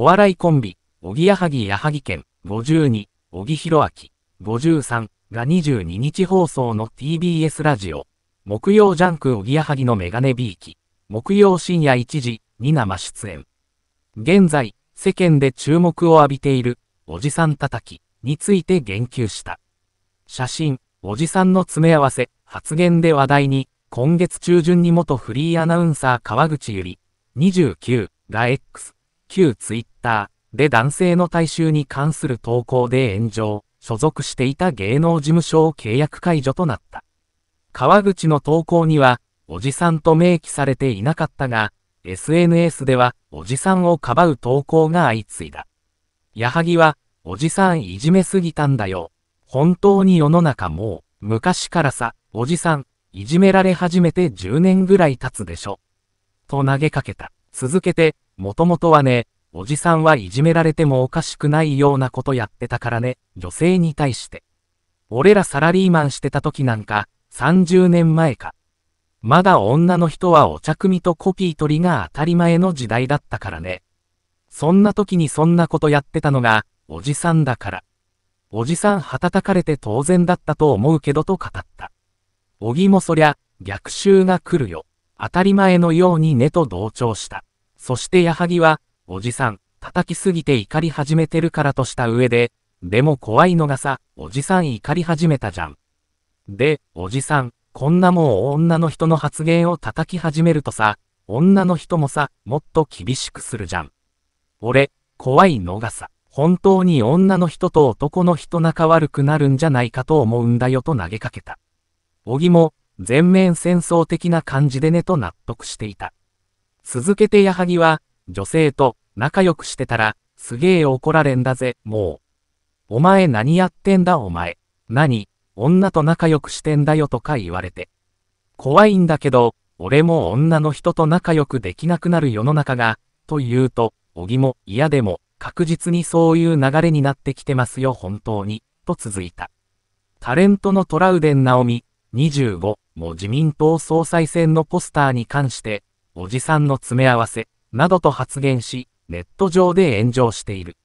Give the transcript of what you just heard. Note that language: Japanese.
お笑いコンビ、おぎやはぎやはぎ県、52、おぎひろあき、53が22日放送の TBS ラジオ、木曜ジャンクおぎやはぎのメガネビーキ、木曜深夜1時に生出演。現在、世間で注目を浴びている、おじさん叩きについて言及した。写真、おじさんの詰め合わせ、発言で話題に、今月中旬に元フリーアナウンサー川口ゆり、29が X、旧 t w ターで男性の大衆に関する投稿で炎上、所属していた芸能事務所を契約解除となった。川口の投稿には、おじさんと明記されていなかったが、SNS では、おじさんをかばう投稿が相次いだ。矢作は、おじさんいじめすぎたんだよ。本当に世の中もう、昔からさ、おじさん、いじめられ始めて10年ぐらい経つでしょ。と投げかけた。続けて、もともとはね、おじさんはいじめられてもおかしくないようなことやってたからね、女性に対して。俺らサラリーマンしてた時なんか、30年前か。まだ女の人はお茶組とコピー取りが当たり前の時代だったからね。そんな時にそんなことやってたのが、おじさんだから。おじさんはたたかれて当然だったと思うけどと語った。おぎもそりゃ、逆襲が来るよ。当たり前のようにねと同調した。そして矢作は、おじさん、叩きすぎて怒り始めてるからとした上で、でも怖いのがさ、おじさん怒り始めたじゃん。で、おじさん、こんなもう女の人の発言を叩き始めるとさ、女の人もさ、もっと厳しくするじゃん。俺、怖いのがさ、本当に女の人と男の人仲悪くなるんじゃないかと思うんだよと投げかけた。小木も、全面戦争的な感じでねと納得していた。続けて矢作は、女性と仲良くしてたら、すげえ怒られんだぜ、もう。お前何やってんだお前。何、女と仲良くしてんだよとか言われて。怖いんだけど、俺も女の人と仲良くできなくなる世の中が、と言うと、小木も嫌でも、確実にそういう流れになってきてますよ本当に、と続いた。タレントのトラウデン直美、25も自民党総裁選のポスターに関して、おじさんの詰め合わせ、などと発言し、ネット上で炎上している。